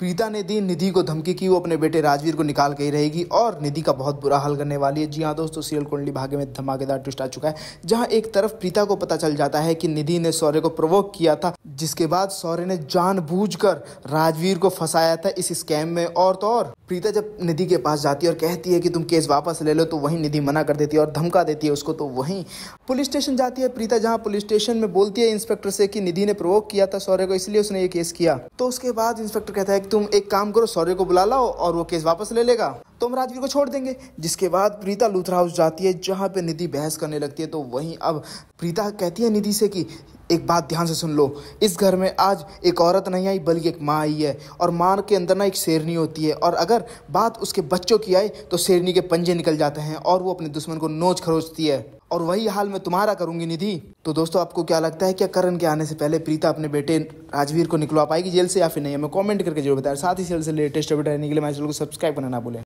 पीता ने दी निधि को धमकी की वो अपने बेटे राजवीर को निकाल के ही रहेगी और निधि का बहुत बुरा हाल करने वाली है जी हाँ दोस्तों सीरियल कुंडली भाग्य में धमाकेदार ट्विस्ट आ चुका है जहां एक तरफ प्रीता को पता चल जाता है कि निधि ने सौर्य को प्रवोक किया था जिसके बाद सौर्य ने जानबूझकर राजवीर को फंसाया था इस स्कैम में और तो और प्रीता जब निधि के पास जाती है और कहती है कि तुम केस वापस ले लो तो वहीं निधि मना कर देती है और धमका देती है उसको तो वहीं पुलिस स्टेशन जाती है प्रीता जहां पुलिस स्टेशन में बोलती है इंस्पेक्टर से कि निधि ने प्रवोक किया था सौर्य को इसलिए उसने ये केस किया तो उसके बाद इंस्पेक्टर कहता है तुम एक काम करो सौर्य को बुला लाओ और वो केस वापस ले लेगा तो हम राजवीर को छोड़ देंगे जिसके बाद प्रीता लूथर हाउस जाती है जहाँ पे निधि बहस करने लगती है तो वहीं अब प्रीता कहती है निधि से कि एक बात ध्यान से सुन लो इस घर में आज एक औरत नहीं आई बल्कि एक माँ आई है और माँ के अंदर ना एक शेरनी होती है और अगर बात उसके बच्चों की आए तो शेरनी के पंजे निकल जाते हैं और वो अपने दुश्मन को नोच खरोचती है और वही हाल मैं तुम्हारा करूंगी निधि तो दोस्तों आपको क्या लगता है क्या करण के आने से पहले प्रीता अपने बेटे राजवीर को निकलवा पाएगी जेल से या फिर नहीं हमें कॉमेंट करके जरूर बताया साथ ही जेल से लेटेस्ट अपडेट रहने के लिए मैं चैनल को सब्सक्राइब करना ना